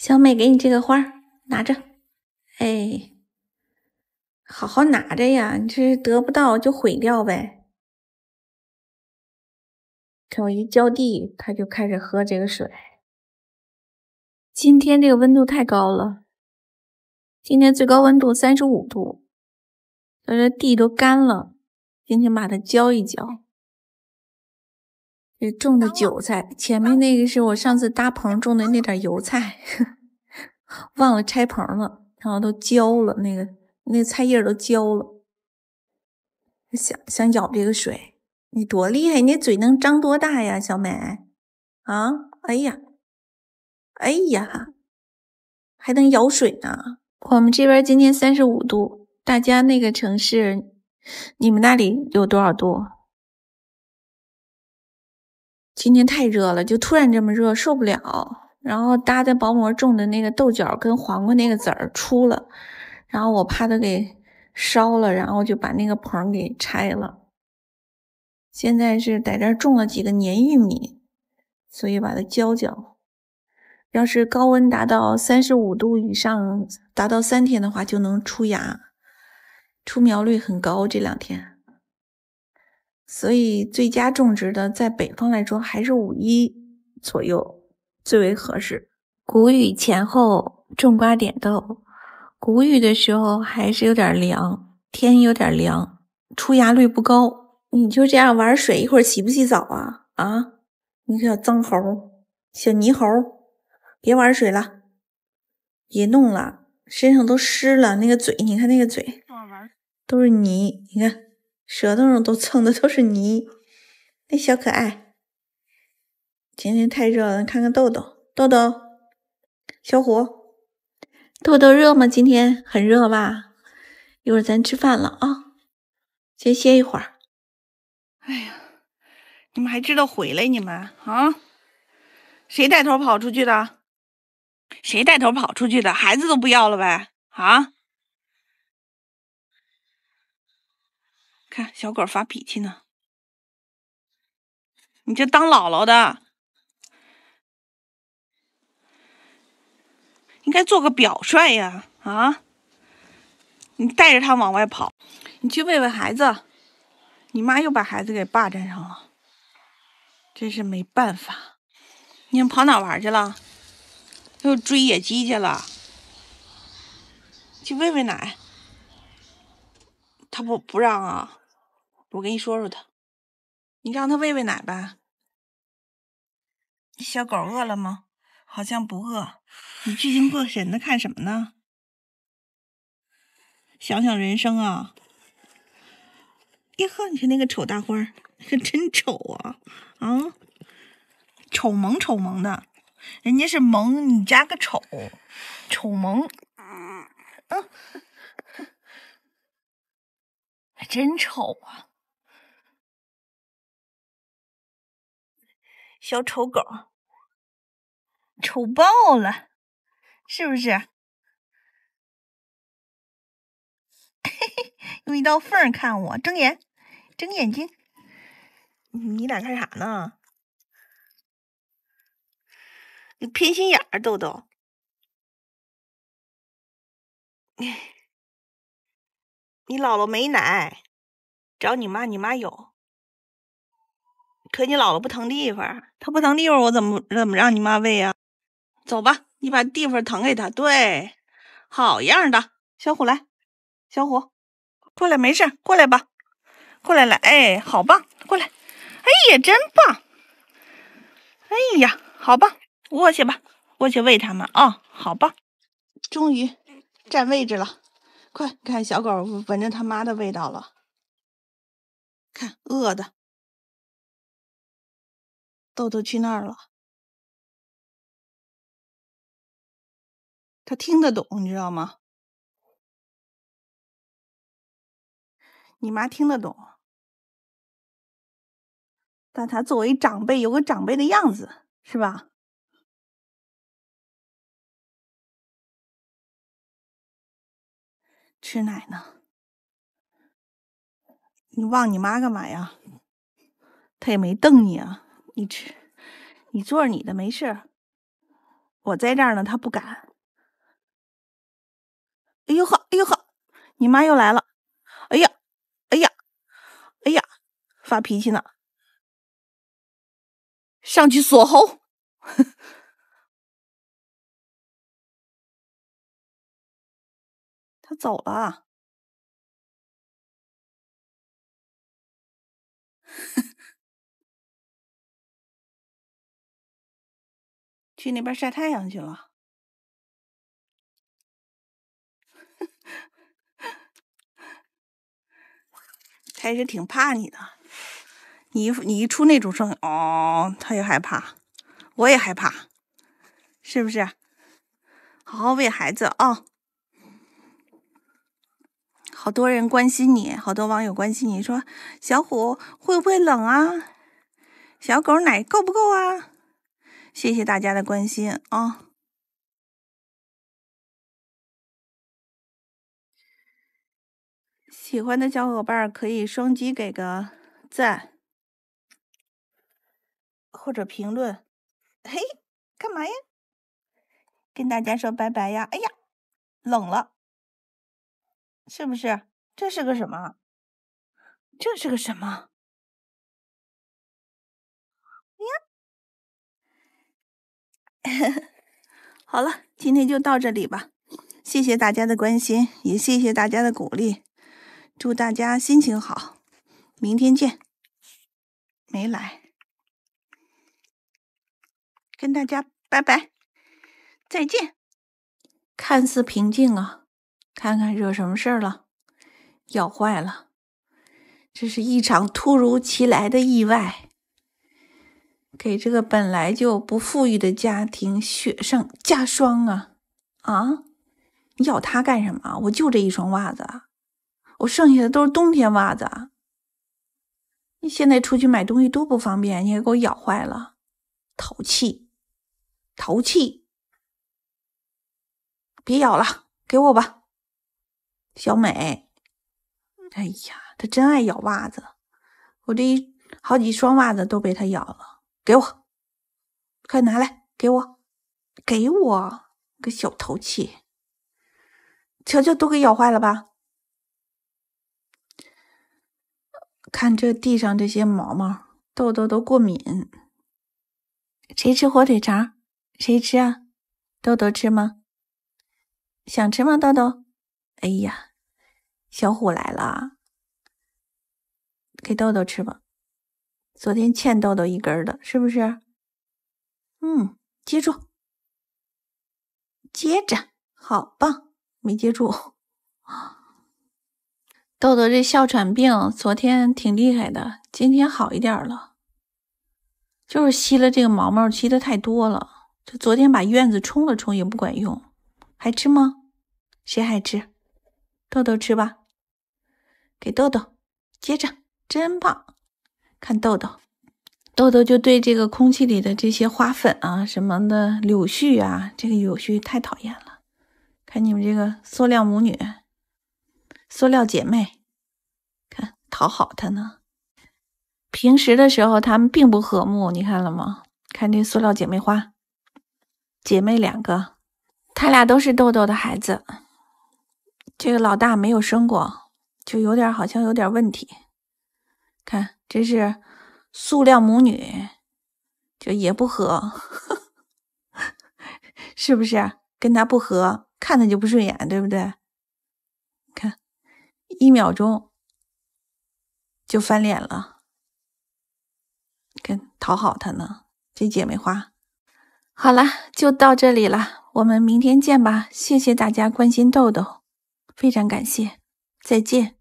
小美，给你这个花儿拿着，哎，好好拿着呀！你这得不到就毁掉呗。看我一浇地，它就开始喝这个水。今天这个温度太高了，今天最高温度三十五度，它这地都干了，今天把它浇一浇。种的韭菜，前面那个是我上次搭棚种的那点油菜，忘了拆棚了，然后都焦了，那个那菜叶都焦了。想想咬这个水，你多厉害，你嘴能张多大呀，小美？啊？哎呀，哎呀，还能咬水呢。我们这边今天三十五度，大家那个城市，你们那里有多少度？今天太热了，就突然这么热，受不了。然后搭在薄膜种的那个豆角跟黄瓜那个籽儿出了，然后我怕它给烧了，然后就把那个棚给拆了。现在是在这儿种了几个粘玉米，所以把它浇浇。要是高温达到三十五度以上，达到三天的话就能出芽，出苗率很高。这两天。所以，最佳种植的在北方来说还是五一左右最为合适。谷雨前后种瓜点豆，谷雨的时候还是有点凉，天有点凉，出芽率不高。你就这样玩水，一会儿洗不洗澡啊？啊，你个小脏猴，小泥猴，别玩水了，别弄了，身上都湿了。那个嘴，你看那个嘴，都是泥，你看。舌头上都蹭的都是泥，那小可爱，今天太热了，看看豆豆，豆豆，小虎，豆豆热吗？今天很热吧？一会儿咱吃饭了啊，先歇一会儿。哎呀，你们还知道回来？你们啊？谁带头跑出去的？谁带头跑出去的？孩子都不要了呗？啊？看小狗发脾气呢，你这当姥姥的，应该做个表率呀！啊，你带着它往外跑，你去喂喂孩子，你妈又把孩子给霸占上了，真是没办法。你们跑哪玩去了？又追野鸡去了？去喂喂奶，他不不让啊？我给你说说他，你让他喂喂奶吧。小狗饿了吗？好像不饿。你聚精会神的看什么呢？想想人生啊。哟呵，你看那个丑大花儿，真丑啊！啊，丑萌丑萌的，人家是萌，你加个丑，丑萌。嗯，真丑啊！小丑狗，丑爆了，是不是？用一道缝看我，睁眼，睁眼睛。你俩干啥呢？你偏心眼儿，豆豆。你，你姥姥没奶，找你妈，你妈有。可你姥姥不腾地方，她不腾地方，我怎么怎么让你妈喂啊？走吧，你把地方腾给她。对，好样的，小虎来，小虎过来，没事，过来吧，过来了，哎，好棒，过来，哎呀，真棒，哎呀，好棒，过去吧，过去喂他们啊，好棒，终于占位置了，快看，小狗闻着他妈的味道了，看饿的。豆豆去那儿了，他听得懂，你知道吗？你妈听得懂，但他作为长辈有个长辈的样子，是吧？吃奶呢？你望你妈干嘛呀？他也没瞪你啊。你吃，你做着你的没事，我在这儿呢，他不敢。哎呦呵，哎呦呵，你妈又来了！哎呀，哎呀，哎呀，发脾气呢，上去锁喉。他走了。去那边晒太阳去了，他也是挺怕你的。你一你一出那种声，哦，他也害怕，我也害怕，是不是？好好喂孩子啊！好多人关心你，好多网友关心你说：“小虎会不会冷啊？小狗奶够不够啊？”谢谢大家的关心啊！喜欢的小伙伴可以双击给个赞，或者评论。嘿，干嘛呀？跟大家说拜拜呀！哎呀，冷了，是不是？这是个什么？这是个什么？好了，今天就到这里吧。谢谢大家的关心，也谢谢大家的鼓励。祝大家心情好，明天见。没来，跟大家拜拜，再见。看似平静啊，看看惹什么事儿了？咬坏了，这是一场突如其来的意外。给这个本来就不富裕的家庭雪上加霜啊！啊，你咬它干什么我就这一双袜子，我剩下的都是冬天袜子。你现在出去买东西多不方便，你还给我咬坏了，淘气，淘气，别咬了，给我吧，小美。哎呀，他真爱咬袜子，我这一好几双袜子都被他咬了。给我，快拿来！给我，给我个小淘气，瞧瞧都给咬坏了吧？看这地上这些毛毛，豆豆都过敏。谁吃火腿肠？谁吃啊？豆豆吃吗？想吃吗，豆豆？哎呀，小虎来了，给豆豆吃吧。昨天欠豆豆一根的，是不是？嗯，接住，接着，好棒，没接住豆豆这哮喘病昨天挺厉害的，今天好一点了，就是吸了这个毛毛吸的太多了。就昨天把院子冲了冲也不管用，还吃吗？谁还吃？豆豆吃吧，给豆豆，接着，真棒。看豆豆，豆豆就对这个空气里的这些花粉啊什么的，柳絮啊，这个柳絮太讨厌了。看你们这个塑料母女，塑料姐妹，看讨好他呢。平时的时候他们并不和睦，你看了吗？看这塑料姐妹花，姐妹两个，她俩都是豆豆的孩子。这个老大没有生过，就有点好像有点问题。看，这是塑料母女，就也不合，是不是？跟他不合，看他就不顺眼，对不对？看，一秒钟就翻脸了，跟讨好他呢。这姐妹花，好了，就到这里了，我们明天见吧。谢谢大家关心豆豆，非常感谢，再见。